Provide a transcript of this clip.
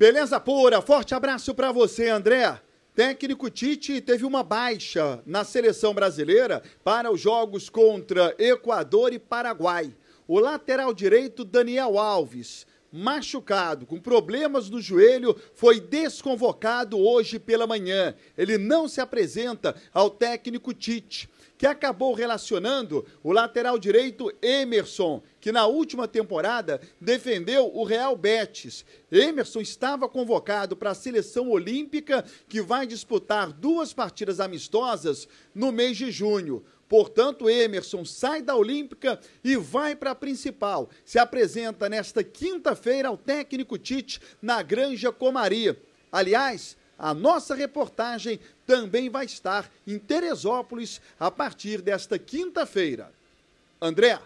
Beleza pura, forte abraço para você, André. Técnico Tite teve uma baixa na seleção brasileira para os jogos contra Equador e Paraguai. O lateral direito Daniel Alves, machucado, com problemas no joelho, foi desconvocado hoje pela manhã. Ele não se apresenta ao técnico Tite, que acabou relacionando o lateral direito Emerson, que na última temporada defendeu o Real Betis. Emerson estava convocado para a seleção olímpica que vai disputar duas partidas amistosas no mês de junho. Portanto, Emerson sai da Olímpica e vai para a principal. Se apresenta nesta quinta-feira ao técnico Tite na Granja Comari. Aliás, a nossa reportagem também vai estar em Teresópolis a partir desta quinta-feira. André.